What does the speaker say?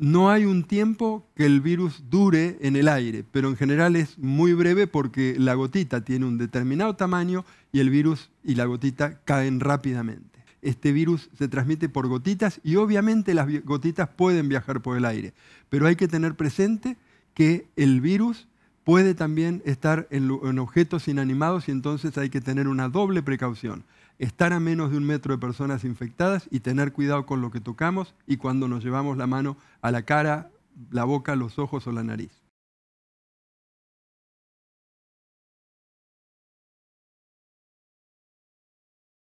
No hay un tiempo que el virus dure en el aire, pero en general es muy breve porque la gotita tiene un determinado tamaño y el virus y la gotita caen rápidamente. Este virus se transmite por gotitas y obviamente las gotitas pueden viajar por el aire, pero hay que tener presente que el virus puede también estar en, objetos inanimados y entonces hay que tener una doble precaución. Estar a menos de un metro de personas infectadas y tener cuidado con lo que tocamos y cuando nos llevamos la mano a la cara, la boca, los ojos o la nariz.